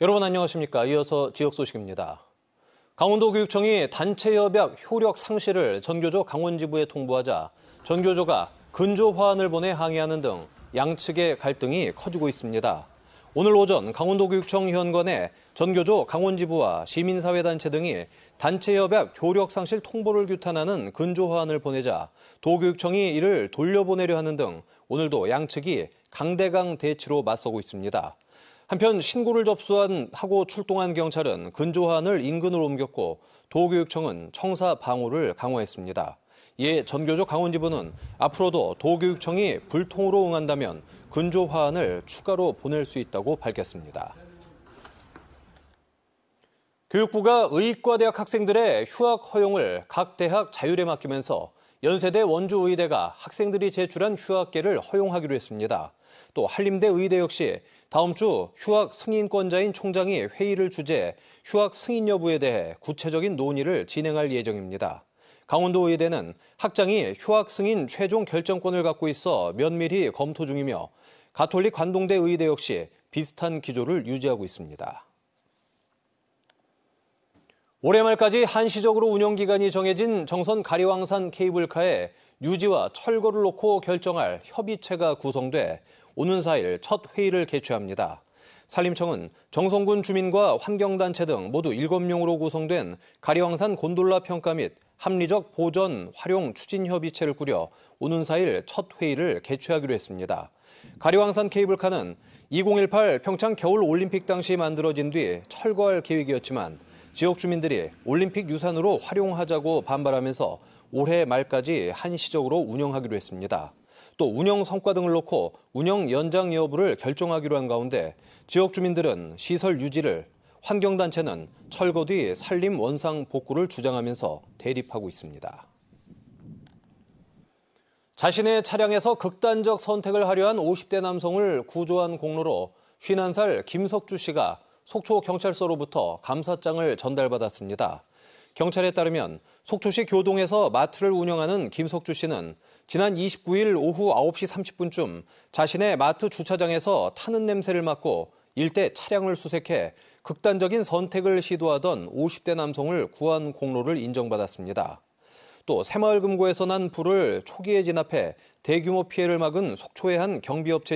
여러분 안녕하십니까? 이어서 지역 소식입니다. 강원도교육청이 단체협약 효력 상실을 전교조 강원지부에 통보하자 전교조가 근조 화환을 보내 항의하는 등 양측의 갈등이 커지고 있습니다. 오늘 오전 강원도교육청 현관에 전교조 강원지부와 시민사회단체 등이 단체협약 효력 상실 통보를 규탄하는 근조화환을 보내자 도교육청이 이를 돌려보내려 하는 등 오늘도 양측이 강대강 대치로 맞서고 있습니다. 한편 신고를 접수한 하고 출동한 경찰은 근조한을 인근으로 옮겼고 도교육청은 청사 방호를 강화했습니다. 이에 전교조 강원지부는 앞으로도 도교육청이 불통으로 응한다면 근조화안을 추가로 보낼 수 있다고 밝혔습니다. 교육부가 의과대학 학생들의 휴학 허용을 각 대학 자율에 맡기면서 연세대 원주의대가 학생들이 제출한 휴학계를 허용하기로 했습니다. 또 한림대 의대 역시 다음 주 휴학 승인권자인 총장이 회의를 주재 휴학 승인 여부에 대해 구체적인 논의를 진행할 예정입니다. 강원도 의대는 학장이 휴학 승인 최종 결정권을 갖고 있어 면밀히 검토 중이며 가톨릭 관동대 의대 역시 비슷한 기조를 유지하고 있습니다. 올해 말까지 한시적으로 운영기간이 정해진 정선 가리왕산 케이블카에 유지와 철거를 놓고 결정할 협의체가 구성돼 오는 4일 첫 회의를 개최합니다. 산림청은 정선군 주민과 환경단체 등 모두 7명으로 구성된 가리왕산 곤돌라 평가 및 합리적 보전 활용 추진 협의체를 꾸려 오는 4일 첫 회의를 개최하기로 했습니다. 가리왕산 케이블카는 2018 평창 겨울 올림픽 당시 만들어진 뒤 철거할 계획이었지만 지역 주민들이 올림픽 유산으로 활용하자고 반발하면서 올해 말까지 한시적으로 운영하기로 했습니다. 또 운영 성과 등을 놓고 운영 연장 여부를 결정하기로 한 가운데 지역 주민들은 시설 유지를 환경단체는 철거 뒤 산림 원상 복구를 주장하면서 대립하고 있습니다. 자신의 차량에서 극단적 선택을 하려 한 50대 남성을 구조한 공로로 51살 김석주 씨가 속초 경찰서로부터 감사장을 전달받았습니다. 경찰에 따르면 속초시 교동에서 마트를 운영하는 김석주 씨는 지난 29일 오후 9시 30분쯤 자신의 마트 주차장에서 타는 냄새를 맡고 일대 차량을 수색해 극단적인 선택을 시도하던 50대 남성을 구한 공로를 인정받았습니다. 또 새마을금고에서 난 불을 초기에 진압해 대규모 피해를 막은 속초의 한 경비업체